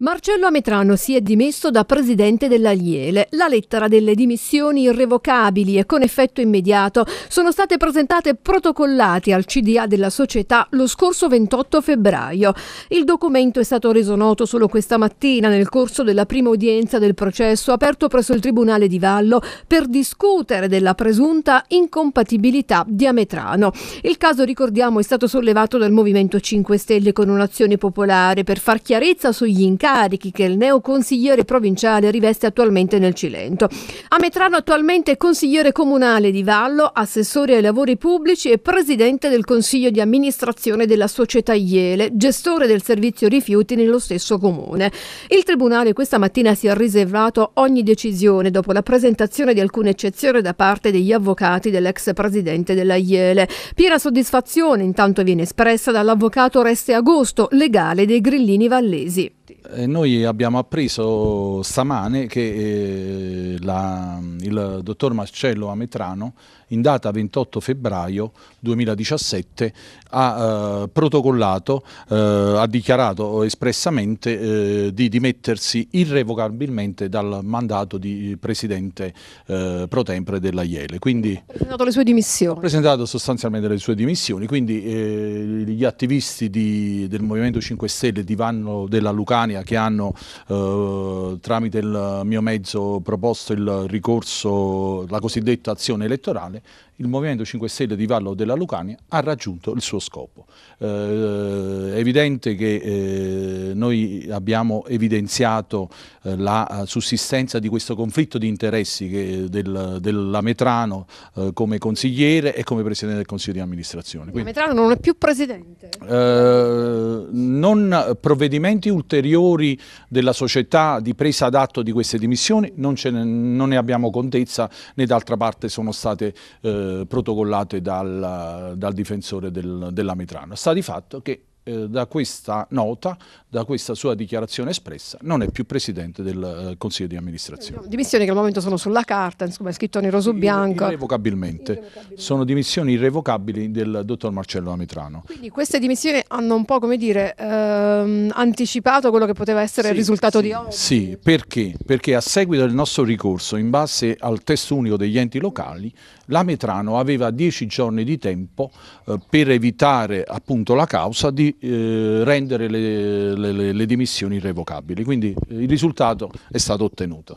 Marcello Ametrano si è dimesso da presidente della dell'Aliele. La lettera delle dimissioni irrevocabili e con effetto immediato sono state presentate protocollate al CDA della società lo scorso 28 febbraio. Il documento è stato reso noto solo questa mattina nel corso della prima udienza del processo aperto presso il Tribunale di Vallo per discutere della presunta incompatibilità di Ametrano. Il caso, ricordiamo, è stato sollevato dal Movimento 5 Stelle con un'azione popolare per far chiarezza sugli incarichi incarichi che il neoconsigliere provinciale riveste attualmente nel Cilento. A Metrano attualmente consigliere comunale di Vallo, assessore ai lavori pubblici e presidente del consiglio di amministrazione della società Iele, gestore del servizio rifiuti nello stesso comune. Il tribunale questa mattina si è riservato ogni decisione dopo la presentazione di alcune eccezioni da parte degli avvocati dell'ex presidente della Iele. Piena soddisfazione intanto viene espressa dall'avvocato Reste Agosto, legale dei Grillini Vallesi noi abbiamo appreso stamane che eh, la, il dottor Marcello Ametrano in data 28 febbraio 2017 ha eh, protocollato, eh, ha dichiarato espressamente eh, di dimettersi irrevocabilmente dal mandato di presidente eh, pro tempore della Iele. Quindi, ha presentato le sue dimissioni. Ha presentato sostanzialmente le sue dimissioni, quindi eh, gli attivisti di, del Movimento 5 Stelle di Vanno della Lucania che hanno eh, tramite il mio mezzo proposto il ricorso, la cosiddetta azione elettorale, il Movimento 5 Stelle di Vallo della Lucania ha raggiunto il suo scopo. Eh, è evidente che eh, noi abbiamo evidenziato eh, la sussistenza di questo conflitto di interessi che, del, dell'Ametrano eh, come consigliere e come Presidente del Consiglio di Amministrazione. la Metrano non è più Presidente? Eh, non provvedimenti ulteriori della società di presa d'atto di queste dimissioni non ce ne non ne abbiamo contezza né d'altra parte sono state eh, protocollate dal, dal difensore del, della Metrano. Sta di fatto che eh, da questa nota, da questa sua dichiarazione espressa, non è più presidente del eh, Consiglio di amministrazione. dimissioni che al momento sono sulla carta, insomma, è scritto nero su bianco. Irrevocabilmente. irrevocabilmente. Sono dimissioni irrevocabili del dottor Marcello Ametrano. Quindi queste dimissioni hanno un po', come dire, ehm, anticipato quello che poteva essere sì, il risultato sì, di oggi? Sì, perché? Perché a seguito del nostro ricorso, in base al testo unico degli enti locali, l'Ametrano aveva dieci giorni di tempo eh, per evitare appunto la causa di eh, rendere le, le, le, dimissioni irrevocabili, quindi eh, il risultato è stato ottenuto.